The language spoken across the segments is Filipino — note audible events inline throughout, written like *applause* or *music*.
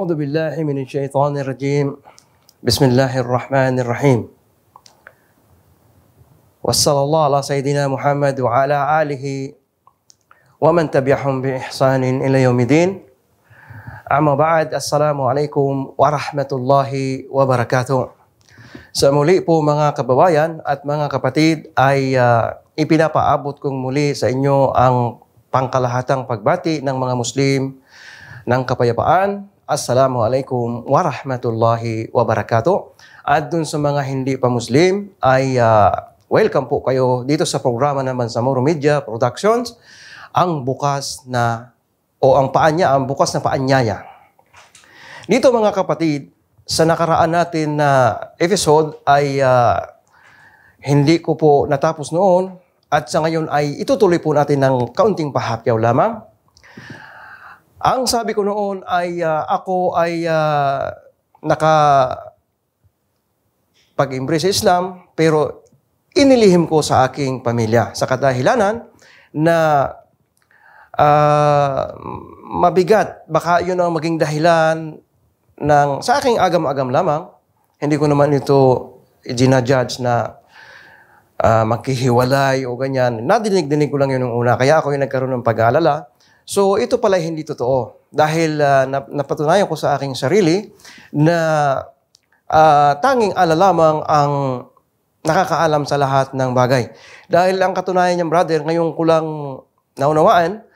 أعوذ بالله من الشيطان الرجيم بسم الله الرحمن الرحيم وصلى الله على سيدنا محمد وعلى آله ومن تبعهم بإحسان إلى يوم الدين أما بعد Assalamu alaikum warahmatullahi wabarakatuh Sa muli po mga kababayan at mga kapatid ay uh, ipinapaabot kong muli sa inyo ang pangkalahatang pagbati ng mga Muslim ng kapayapaan Assalamualaikum warahmatullahi wabarakatuh. At dun sa mga hindi pa Muslim ay uh, welcome po kayo dito sa programa naman sa Moro Media Productions, ang bukas na o ang paanya, ang bukas na paanyaya. Dito mga kapatid, sa nakaraan natin na episode ay uh, hindi ko po natapos noon at sa ngayon ay itutuloy po natin ng kaunting pahapyaw lamang ang sabi ko noon ay uh, ako ay uh, naka pag-embrace sa Islam pero inilihim ko sa aking pamilya sa kadahilanan na uh, mabigat. Baka yun ang maging dahilan ng sa aking agam-agam lamang. Hindi ko naman ito ginajudge na uh, magkihiwalay o ganyan. Nadinig-dinig ko lang yun nung una. Kaya ako yung nagkaroon ng pag-aalala So ito pala hindi totoo dahil uh, napatunayan ko sa aking sarili na uh, tanging ala lamang ang nakakaalam sa lahat ng bagay. Dahil ang katunayan niyang brother, ngayon ko lang naunawaan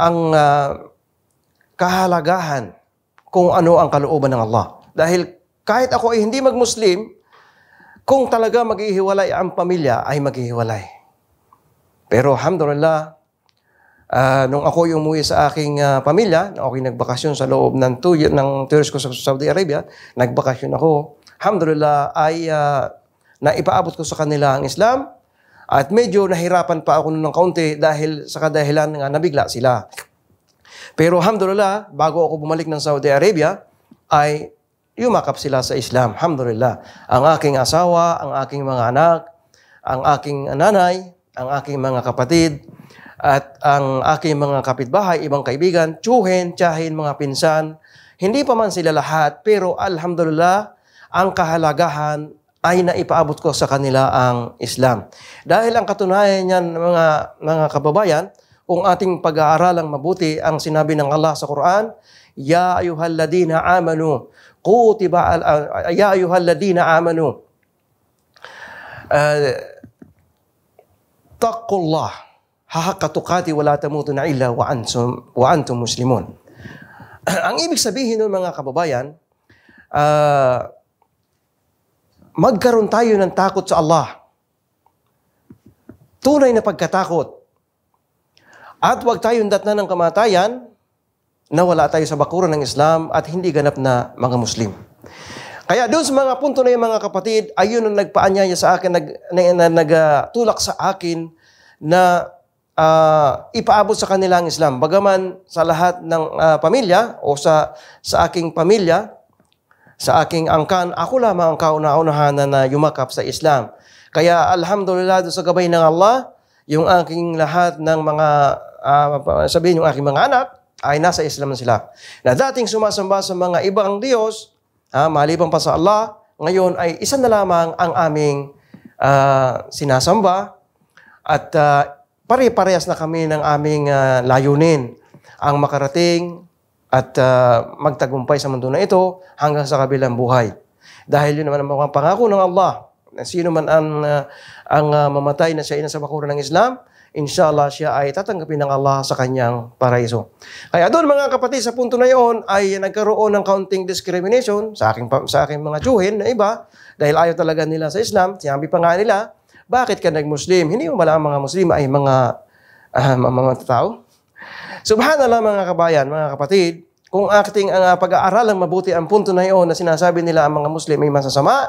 ang uh, kahalagahan kung ano ang kalooban ng Allah. Dahil kahit ako ay hindi magmuslim, kung talaga maghihiwalay ang pamilya ay maghihiwalay. Pero alhamdulillah, Uh, nung ako yung umuwi sa aking uh, pamilya, na ako'y nagbakasyon sa loob ng two, year, ng two ko sa Saudi Arabia, nagbakasyon ako. Alhamdulillah ay uh, naipaabot ko sa kanila ang Islam at medyo nahirapan pa ako ng kaunti dahil sa kadahilan nga nabigla sila. Pero alhamdulillah, bago ako bumalik ng Saudi Arabia, ay yumakap sila sa Islam. Alhamdulillah. Ang aking asawa, ang aking mga anak, ang aking nanay, ang aking mga kapatid, at ang aking mga kapitbahay, ibang kaibigan, tsuhin, tsahin, mga pinsan, hindi pa man sila lahat, pero alhamdulillah, ang kahalagahan ay naipaabot ko sa kanila ang Islam. Dahil ang katunayan niyan, mga, mga kababayan, kung ating pag-aaralang mabuti ang sinabi ng Allah sa Quran, Ya ayuhalladina amanu, kutiba al, uh, ya ayuhalladina amanu, uh, eh, taqullah, hahakka tukati wala tamutunna illa wa antum, wa antum muslimun. *clears throat* Ang ibig sabihin nun mga kababayan, uh, magkaroon tayo ng takot sa Allah. Tunay na pagkatakot. At huwag tayong datna ng kamatayan na wala tayo sa bakuran ng Islam at hindi ganap na mga Muslim. Kaya doon sa mga punto na yung mga kapatid, ayun ang nagpaanyaya sa akin, nag, na, na, nagtulak uh, sa akin na uh, ipaabot sa kanila ang Islam. Bagaman sa lahat ng uh, pamilya o sa, sa aking pamilya, sa aking angkan, ako lamang ang kauna-unahan na yumakap sa Islam. Kaya alhamdulillah sa gabay ng Allah, yung aking lahat ng mga, uh, sabihin yung aking mga anak, ay nasa Islam sila. Na dating sumasamba sa mga ibang Diyos, uh, maliban pa sa Allah, ngayon ay isa na lamang ang aming uh, sinasamba at uh, pare-parehas na kami ng aming uh, layunin. Ang makarating at uh, magtagumpay sa mundo na ito hanggang sa kabilang buhay. Dahil yun naman ang pangako ng Allah na sino man ang, uh, ang uh, mamatay na siya ina sa bakuran ng Islam, inshallah siya ay tatanggapin ng Allah sa kanyang paraiso. Kaya doon mga kapatid, sa punto na iyon ay nagkaroon ng counting discrimination sa aking, sa aking mga Juhin na iba dahil ayaw talaga nila sa Islam. Sinabi pa nga nila, bakit ka nagmuslim? Hindi mo malamang mga muslim ay mga uh, mga tao. Subhanallah mga kabayan, mga kapatid, kung acting ang uh, pag ang mabuti ang punto na iyon na sinasabi nila ang mga Muslim ay masasama,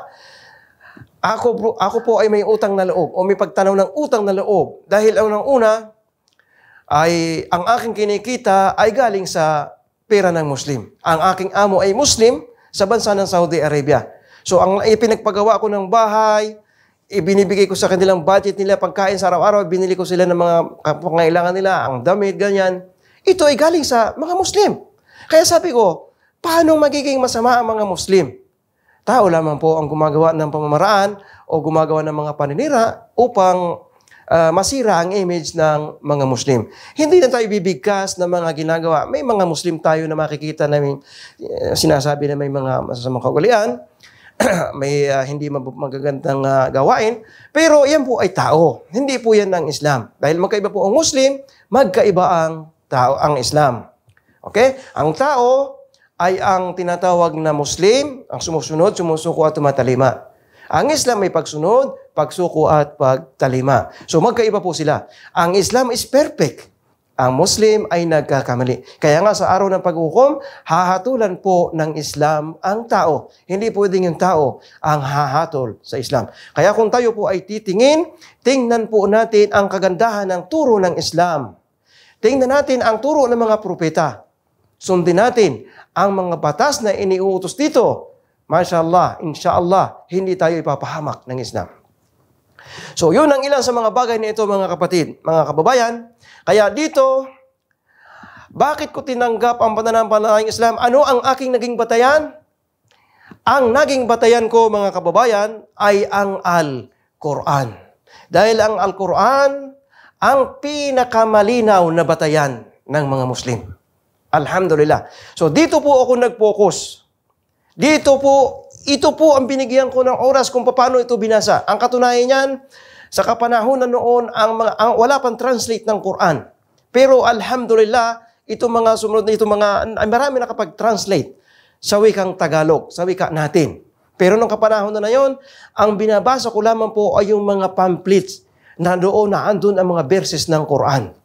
ako ako po ay may utang na loob o may pagtanaw ng utang na loob dahil ang una ay ang aking kinikita ay galing sa pera ng Muslim. Ang aking amo ay Muslim sa bansa ng Saudi Arabia. So ang ipinagpagawa ko ng bahay, ibinibigay ko sa kanilang budget nila, pagkain sa araw-araw, binili ko sila ng mga pangailangan nila, ang damit, ganyan. Ito ay galing sa mga Muslim. Kaya sabi ko, paano magiging masama ang mga Muslim? Tao lamang po ang gumagawa ng pamamaraan o gumagawa ng mga paninira upang uh, masira ang image ng mga Muslim. Hindi na tayo bibigkas ng mga ginagawa. May mga Muslim tayo na makikita namin, uh, eh, sinasabi na may mga masasamang kaugalian. *clears throat* may uh, hindi magagandang uh, gawain. Pero yan po ay tao. Hindi po yan ang Islam. Dahil magkaiba po ang Muslim, magkaiba ang tao ang Islam. Okay? Ang tao ay ang tinatawag na Muslim, ang sumusunod, sumusuko at tumatalima. Ang Islam ay pagsunod, pagsuko at pagtalima. So magkaiba po sila. Ang Islam is perfect ang Muslim ay nagkakamali. Kaya nga sa araw ng paghukom, hahatulan po ng Islam ang tao. Hindi pwedeng yung tao ang hahatol sa Islam. Kaya kung tayo po ay titingin, tingnan po natin ang kagandahan ng turo ng Islam. Tingnan natin ang turo ng mga propeta. Sundin natin ang mga batas na iniuutos dito. Masha Allah, insha Allah, hindi tayo ipapahamak ng Islam. So yun ang ilan sa mga bagay na ito mga kapatid, mga kababayan. Kaya dito, bakit ko tinanggap ang pananampalatayang Islam? Ano ang aking naging batayan? Ang naging batayan ko mga kababayan ay ang Al-Quran. Dahil ang Al-Quran ang pinakamalinaw na batayan ng mga Muslim. Alhamdulillah. So dito po ako nag-focus. Dito po, ito po ang binigyan ko ng oras kung paano ito binasa. Ang katunayan niyan, sa kapanahonan noon, ang, mga, ang wala pang translate ng Quran. Pero alhamdulillah, ito mga sumunod na itong mga, marami nakapag-translate sa wikang Tagalog, sa wika natin. Pero nung kapanahon na, na yon, ang binabasa ko lamang po ay yung mga pamphlets na doon na andun ang mga verses ng Quran.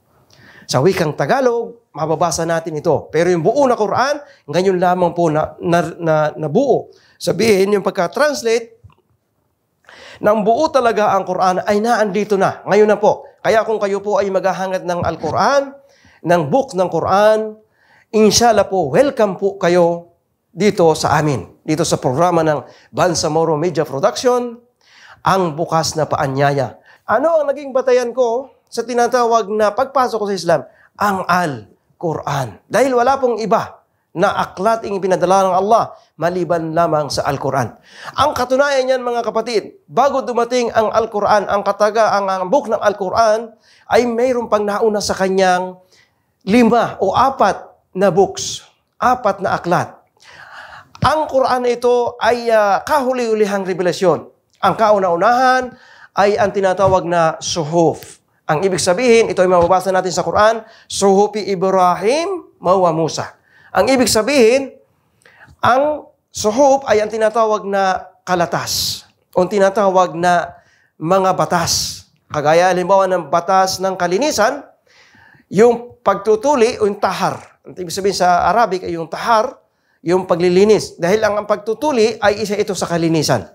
Sa wikang Tagalog, mababasa natin ito. Pero yung buo na Quran, ngayon lamang po na, na, na, nabuo. Sabihin, yung pagka-translate, nang buo talaga ang Quran ay naandito na. Ngayon na po. Kaya kung kayo po ay maghahangad ng Al-Quran, ng book ng Quran, inshallah po, welcome po kayo dito sa amin. Dito sa programa ng Bansamoro Media Production, ang bukas na paanyaya. Ano ang naging batayan ko sa tinatawag na pagpasok ko sa Islam? Ang al. Quran. Dahil wala pong iba na aklat ang ipinadala ng Allah maliban lamang sa Al-Quran. Ang katunayan niyan mga kapatid, bago dumating ang Al-Quran, ang kataga, ang, ang book ng Al-Quran ay mayroon pang nauna sa kanyang lima o apat na books, apat na aklat. Ang Quran ito ay uh, ah, kahuli-ulihang revelasyon. Ang kauna-unahan ay ang tinatawag na suhuf. Ang ibig sabihin, ito ay mababasa natin sa Quran, Suhupi Ibrahim, Mawa Musa. Ang ibig sabihin, ang suhub ay ang tinatawag na kalatas o tinatawag na mga batas. Kagaya halimbawa ng batas ng kalinisan, yung pagtutuli o yung tahar. Ang ibig sabihin sa Arabic ay yung tahar, yung paglilinis. Dahil ang, ang pagtutuli ay isa ito sa kalinisan.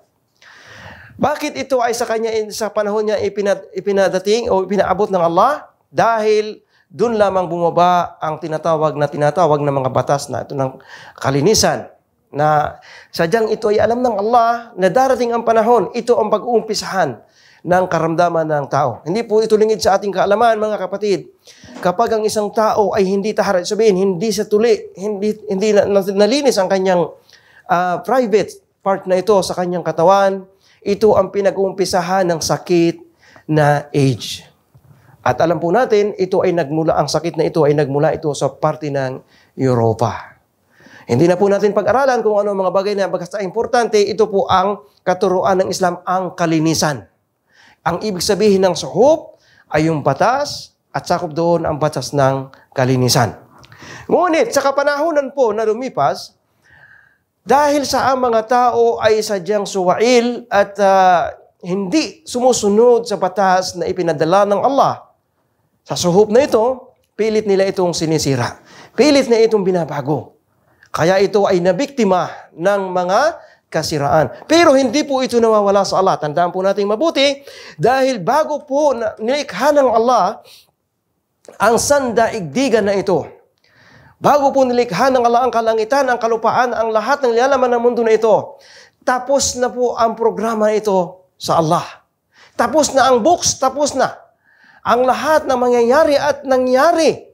Bakit ito ay sa kanya sa panahon niya ipinadating o ipinaabot ng Allah? Dahil doon lamang bumaba ang tinatawag na tinatawag ng mga batas na ito ng kalinisan na sadyang ito ay alam ng Allah na darating ang panahon, ito ang pag-uumpisahan ng karamdaman ng tao. Hindi po ito lingid sa ating kaalaman, mga kapatid. Kapag ang isang tao ay hindi taharat, sabihin, hindi sa tuli, hindi, hindi nalinis ang kanyang uh, private part na ito sa kanyang katawan, ito ang pinag-uumpisahan ng sakit na age. At alam po natin, ito ay nagmula, ang sakit na ito ay nagmula ito sa parte ng Europa. Hindi na po natin pag-aralan kung ano mga bagay na basta importante, ito po ang katuruan ng Islam, ang kalinisan. Ang ibig sabihin ng suhop ay yung batas at sakop doon ang batas ng kalinisan. Ngunit sa kapanahonan po na lumipas, dahil sa mga tao ay sadyang suwail at uh, hindi sumusunod sa batas na ipinadala ng Allah. Sa suhop na ito, pilit nila itong sinisira. Pilit na itong binabago. Kaya ito ay nabiktima ng mga kasiraan. Pero hindi po ito nawawala sa Allah. Tandaan po natin mabuti dahil bago po nilikha ng Allah ang sandaigdigan na ito Bago po nilikha ng Allah ang kalangitan, ang kalupaan, ang lahat ng nilalaman ng mundo na ito, tapos na po ang programa ito sa Allah. Tapos na ang books, tapos na. Ang lahat na mangyayari at nangyari,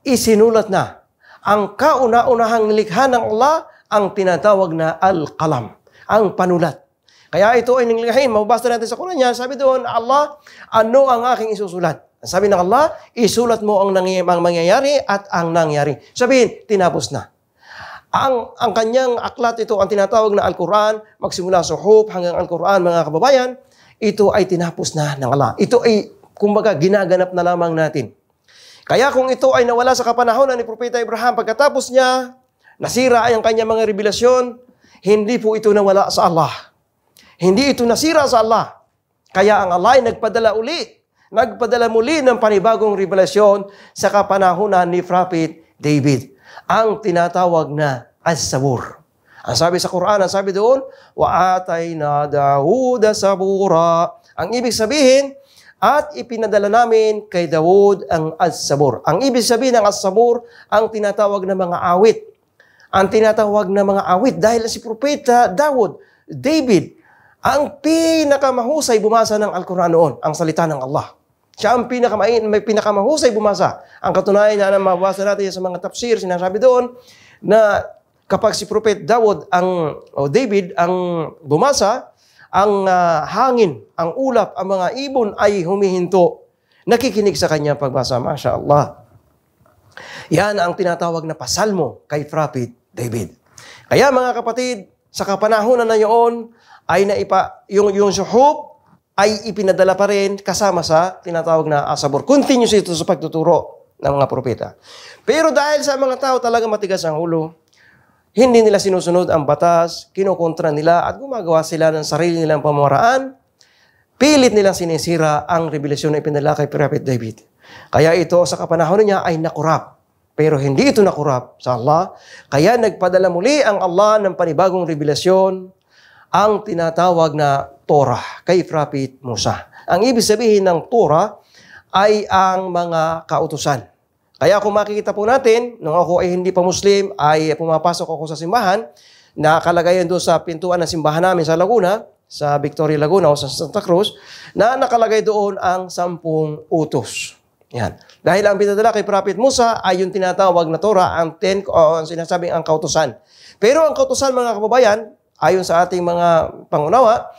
isinulat na. Ang kauna-unahang nilikha ng Allah, ang tinatawag na al-qalam, ang panulat. Kaya ito ay nilikahin, mababasa natin sa Quran niya, sabi doon, Allah, ano ang aking isusulat? Sabi ng Allah, isulat mo ang, nangyayang mangyayari at ang nangyari. Sabihin, tinapos na. Ang, ang kanyang aklat ito, ang tinatawag na Al-Quran, magsimula sa hope hanggang Al-Quran, mga kababayan, ito ay tinapos na ng Allah. Ito ay, kumbaga, ginaganap na lamang natin. Kaya kung ito ay nawala sa kapanahonan ni Propeta Abraham, pagkatapos niya, nasira ang kanyang mga revelasyon, hindi po ito nawala sa Allah. Hindi ito nasira sa Allah. Kaya ang Allah ay nagpadala uli nagpadala muli ng panibagong revelasyon sa kapanahunan ni Prophet David, ang tinatawag na as-sabur. Ang sabi sa Quran, ang sabi doon, wa atay na Dawuda sabura. Ang ibig sabihin, at ipinadala namin kay Dawud ang as-sabur. Ang ibig sabihin ng as-sabur, ang tinatawag na mga awit. Ang tinatawag na mga awit dahil si propeta Dawud, David, ang pinakamahusay bumasa ng Al-Quran noon, ang salita ng Allah. Siya ang pinakamai, may pinakamahusay bumasa. Ang katunayan na mabasa natin sa mga tafsir, sinasabi doon na kapag si Prophet Dawud ang, o David ang bumasa, ang uh, hangin, ang ulap, ang mga ibon ay humihinto. Nakikinig sa kanya pagbasa, Masya Allah. Yan ang tinatawag na pasalmo kay Prophet David. Kaya mga kapatid, sa kapanahon na yun, ay naipa, yung, yung suhub, ay ipinadala pa rin kasama sa tinatawag na asabor. Continuous ito sa pagtuturo ng mga propeta. Pero dahil sa mga tao talaga matigas ang ulo, hindi nila sinusunod ang batas, kinokontra nila at gumagawa sila ng sarili nilang pamamaraan, pilit nilang sinisira ang revelasyon na ipinadala kay Prophet David. Kaya ito sa kapanahon niya ay nakurap. Pero hindi ito nakurap sa Allah. Kaya nagpadala muli ang Allah ng panibagong revelasyon, ang tinatawag na Torah kay Prophet Musa. Ang ibig sabihin ng Torah ay ang mga kautusan. Kaya kung makikita po natin, nung ako ay hindi pa Muslim, ay pumapasok ako sa simbahan, nakalagay yun doon sa pintuan ng simbahan namin sa Laguna, sa Victoria Laguna o sa Santa Cruz, na nakalagay doon ang sampung utos. Yan. Dahil ang pinadala kay Prophet Musa ay yung tinatawag na Torah, ang, ten, o ang sinasabing ang kautosan. Pero ang kautosan, mga kababayan, ayon sa ating mga pangunawa,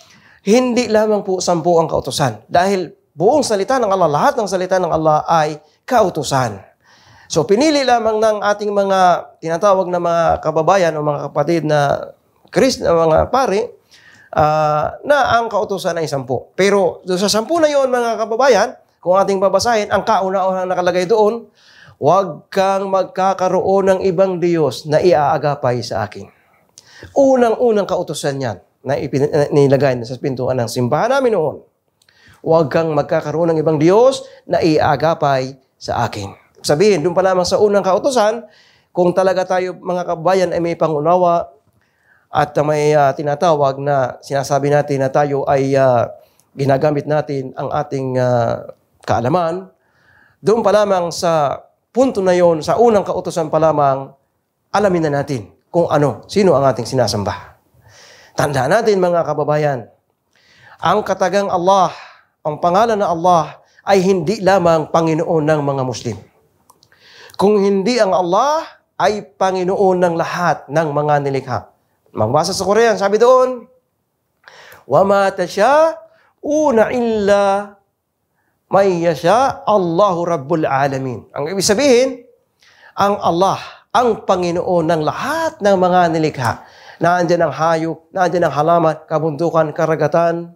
hindi lamang po sampu ang kautosan. Dahil buong salita ng Allah, lahat ng salita ng Allah ay kautosan. So pinili lamang ng ating mga tinatawag na mga kababayan o mga kapatid na Chris na mga pare uh, ah, na ang kautosan ay sampu. Pero sa sampu na yon mga kababayan, kung ating babasahin, ang kauna-unang nakalagay doon, huwag kang magkakaroon ng ibang Diyos na iaagapay sa akin. Unang-unang kautosan yan na nilagay sa pintuan ng simbahan namin noon. Huwag kang magkakaroon ng ibang Diyos na iagapay sa akin. Sabihin, doon pa lamang sa unang kautosan, kung talaga tayo mga kabayan ay may pangunawa at may uh, tinatawag na sinasabi natin na tayo ay uh, ginagamit natin ang ating uh, kaalaman, doon pa lamang sa punto na yon, sa unang kautosan pa lamang, alamin na natin kung ano, sino ang ating sinasamba. Tanda natin mga kababayan, ang katagang Allah, ang pangalan na Allah ay hindi lamang Panginoon ng mga Muslim. Kung hindi ang Allah ay Panginoon ng lahat ng mga nilikha. Magbasa sa Korean, sabi doon, وَمَا تَشَاءُونَ illa مَنْ yasha Allahu Rabbul Alamin. Ang ibig sabihin, ang Allah, ang Panginoon ng lahat ng mga nilikha Nandiyan ang hayop, nandiyan ang halaman, kabundukan, karagatan.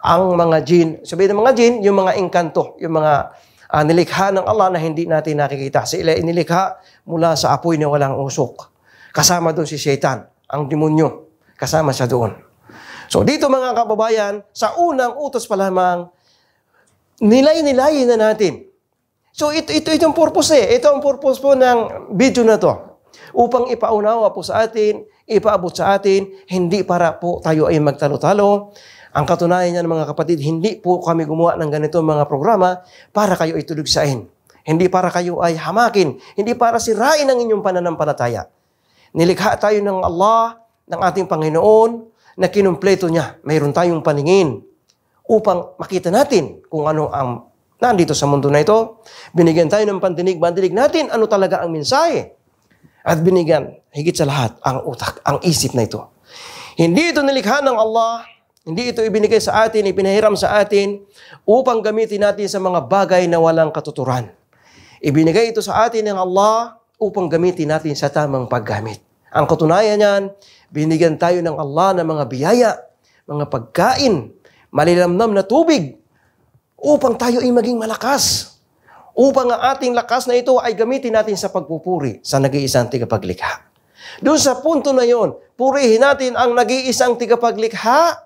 Ang mga jin. sabi ng mga jin, yung mga engkanto, yung mga uh, nilikha ng Allah na hindi natin nakikita. Sila inilikha mula sa apoy na walang usok. Kasama doon si Satan, ang demonyo. Kasama siya doon. So dito mga kababayan, sa unang utos pa lamang, nilay-nilayin na natin. So ito, ito, ito ang purpose eh. Ito ang purpose po ng video na to. Upang ipaunawa po sa atin ipaabot sa atin, hindi para po tayo ay magtalo-talo. Ang katunayan ng mga kapatid, hindi po kami gumawa ng ganito mga programa para kayo ay sain. Hindi para kayo ay hamakin. Hindi para sirain ang inyong pananampalataya. Nilikha tayo ng Allah, ng ating Panginoon, na kinumpleto niya. Mayroon tayong paningin upang makita natin kung ano ang nandito sa mundo na ito. Binigyan tayo ng pandinig, bandinig natin ano talaga ang mensahe at binigyan higit sa lahat ang utak, ang isip na ito. Hindi ito nilikha ng Allah, hindi ito ibinigay sa atin, ipinahiram sa atin upang gamitin natin sa mga bagay na walang katuturan. Ibinigay ito sa atin ng Allah upang gamitin natin sa tamang paggamit. Ang katunayan niyan, binigyan tayo ng Allah ng mga biyaya, mga pagkain, malilamnam na tubig upang tayo ay maging malakas upang ang ating lakas na ito ay gamitin natin sa pagpupuri sa nag-iisang tagapaglikha. Doon sa punto na yon, purihin natin ang nag-iisang tagapaglikha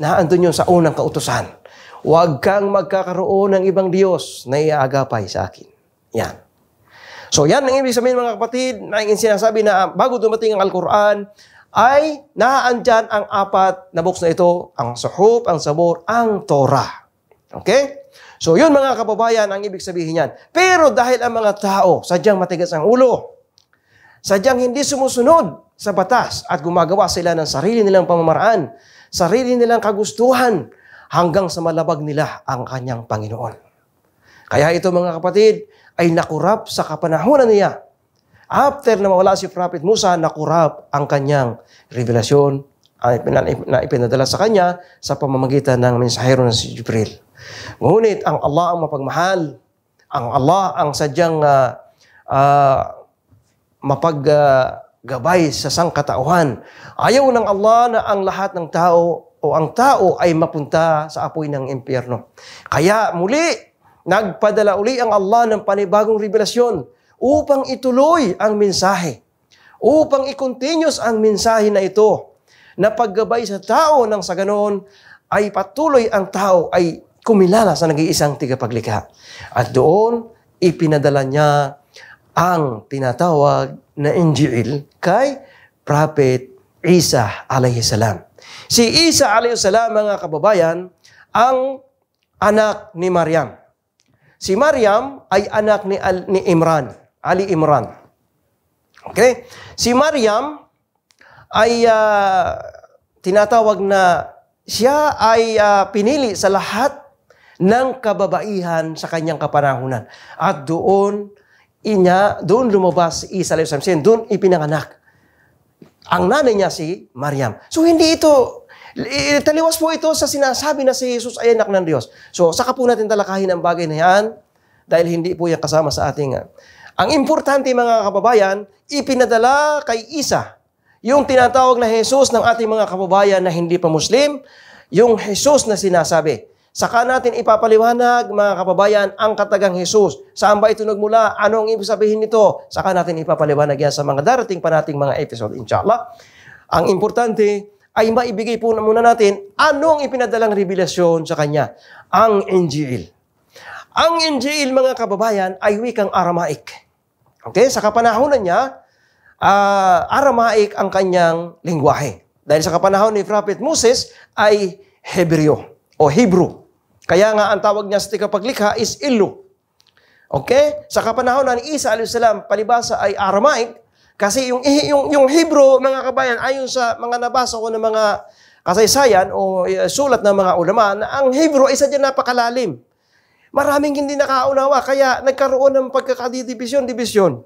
na andun yon sa unang kautusan. Huwag kang magkakaroon ng ibang Diyos na iaagapay sa akin. Yan. So yan ang ibig sabihin mga kapatid, na yung sinasabi na bago dumating ang Al-Quran, ay naaandyan ang apat na books na ito, ang Suhuf, ang Sabor, ang Torah. Okay? So yun mga kababayan, ang ibig sabihin niyan. Pero dahil ang mga tao, sadyang matigas ang ulo, sadyang hindi sumusunod sa batas at gumagawa sila ng sarili nilang pamamaraan, sarili nilang kagustuhan, hanggang sa malabag nila ang kanyang Panginoon. Kaya ito mga kapatid, ay nakurap sa kapanahonan niya. After na mawala si Prophet Musa, nakurap ang kanyang revelasyon, ay na ipinadala sa kanya sa pamamagitan ng mensahero na si Jibril. Ngunit ang Allah ang mapagmahal, ang Allah ang sadyang uh, uh, mapaggabay uh, sa sangkatauhan. Ayaw ng Allah na ang lahat ng tao o ang tao ay mapunta sa apoy ng impyerno. Kaya muli, nagpadala uli ang Allah ng panibagong revelasyon upang ituloy ang mensahe, upang i-continuous ang mensahe na ito na paggabay sa tao nang sa ganoon ay patuloy ang tao ay kumilala sa nag-iisang tagapaglikha. At doon, ipinadala niya ang tinatawag na Injil kay Prophet Isa alayhi salam. Si Isa alayhi salam, mga kababayan, ang anak ni Maryam. Si Maryam ay anak ni, Al, ni Imran, Ali Imran. Okay? Si Maryam ay uh, tinatawag na siya ay uh, pinili sa lahat ng kababaihan sa kanyang kapanahunan. At doon inya, doon lumabas si Isa Leosamsin, doon ipinanganak. Ang nanay niya si Mariam. So hindi ito, taliwas po ito sa sinasabi na si Jesus ay anak ng Diyos. So saka po natin talakahin ang bagay na yan dahil hindi po yan kasama sa ating. Ah, ang importante mga kababayan, ipinadala kay Isa yung tinatawag na Jesus ng ating mga kababayan na hindi pa Muslim, yung Jesus na sinasabi. Saka natin ipapaliwanag, mga kababayan, ang katagang Jesus. Saan ba ito nagmula? Ano ang ibig sabihin nito? Saka natin ipapaliwanag yan sa mga darating pa nating mga episode, inshallah. Ang importante ay maibigay po na muna natin anong ipinadalang revelasyon sa Kanya, ang Injil. Ang Injil, mga kababayan, ay wikang Aramaic. Okay? Sa kapanahonan niya, uh, ah, Aramaic ang kanyang lingwahe. Dahil sa kapanahon ni Prophet Moses ay Hebreo o Hebrew. Kaya nga ang tawag niya sa tikapaglikha is Ilu. Okay? Sa kapanahon ni Isa a.s. palibasa ay Aramaic kasi yung, *laughs* yung, yung Hebrew, mga kabayan, ayon sa mga nabasa ko ng mga kasaysayan o eh, sulat ng mga ulama, ang Hebrew ay sadya napakalalim. Maraming hindi nakaunawa, kaya nagkaroon ng pagkakadidibisyon-dibisyon.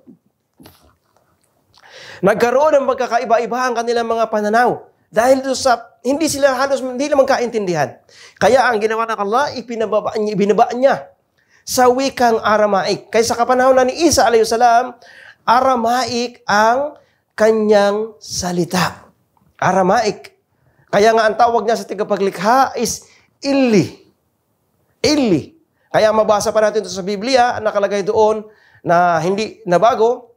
Nagkaroon ng pagkakaiba-iba ang kanilang mga pananaw. Dahil sa, hindi sila halos, hindi lang kaintindihan. Kaya ang ginawa ng Allah, ipinababaan niya, ibinabaan niya sa wikang Aramaic. Kaysa kapanahon na ni Isa alayhi salam, Aramaic ang kanyang salita. Aramaic. Kaya nga ang tawag niya sa tagapaglikha is Ili. Ili. Kaya mabasa pa natin ito sa Biblia, nakalagay doon na hindi nabago.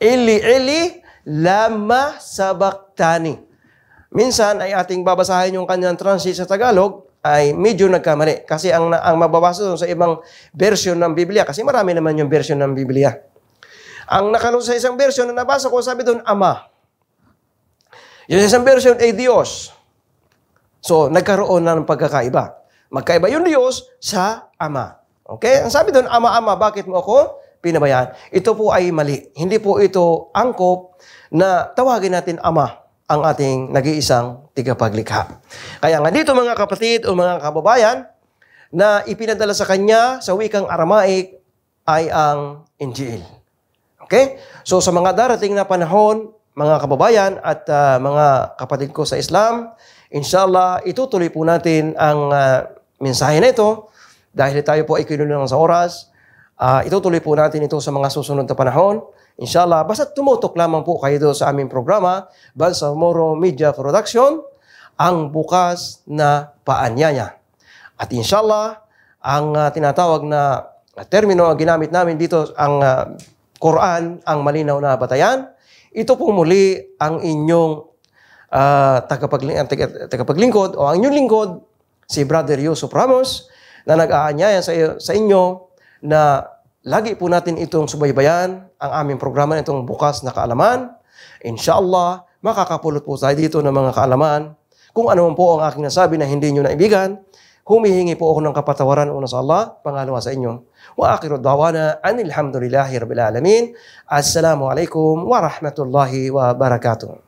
Ili, Ili, Lama sabaktani. Minsan ay ating babasahin yung kanyang translate sa Tagalog ay medyo nagkamali. Kasi ang, ang mababasa sa ibang version ng Biblia, kasi marami naman yung version ng Biblia. Ang nakalun sa isang version na nabasa ko, sabi doon, Ama. Yung isang version ay Diyos. So, nagkaroon na ng pagkakaiba. Magkaiba yung Diyos sa Ama. Okay? Ang sabi doon, Ama, Ama, bakit mo ako pinabayaan. Ito po ay mali. Hindi po ito angkop na tawagin natin ama ang ating nag-iisang tigapaglikha. Kaya nga dito mga kapatid o mga kababayan, na ipinadala sa kanya sa wikang Aramaic ay ang Injil. Okay? So sa mga darating na panahon, mga kababayan at uh, mga kapatid ko sa Islam, inshallah itutuloy po natin ang uh, mensahe na ito dahil tayo po ay kinulungan sa oras. Uh, itutuloy po natin ito sa mga susunod na panahon. Inshallah, basta tumutok lamang po kayo doon sa aming programa, Bansa Moro Media Production, ang bukas na paanyaya. At inshallah, ang uh, tinatawag na termino ang ginamit namin dito ang uh, Quran, ang malinaw na batayan. Ito po muli ang inyong uh, tagapagling, tagapaglingkod o ang inyong lingkod, si Brother Yusuf Ramos, na nag-aanyaya sa, iyo, sa inyo na lagi po natin itong subaybayan, ang aming programa na itong Bukas na Kaalaman. Inshallah, makakapulot po tayo dito ng mga kaalaman. Kung ano po ang aking nasabi na hindi nyo naibigan, humihingi po ako ng kapatawaran una sa Allah, pangalawa sa inyo. Wa akiru dawana anilhamdulillahi rabbil alamin. Assalamu alaikum wa rahmatullahi